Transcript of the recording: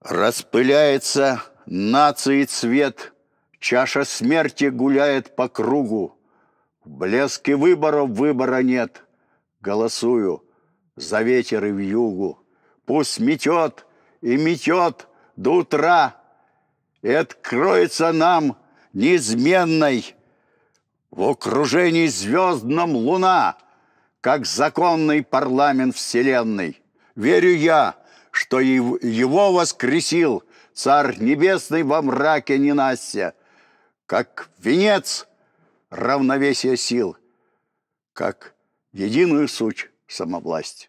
Распыляется нации цвет, Чаша смерти гуляет по кругу. В блеске выборов выбора нет. Голосую за ветер и в югу. Пусть метет и метет до утра. И откроется нам неизменной в окружении звездном луна, как законный парламент вселенной. Верю я, что его воскресил Царь Небесный во мраке ненастья, как венец равновесия сил, как единую суть самовласть.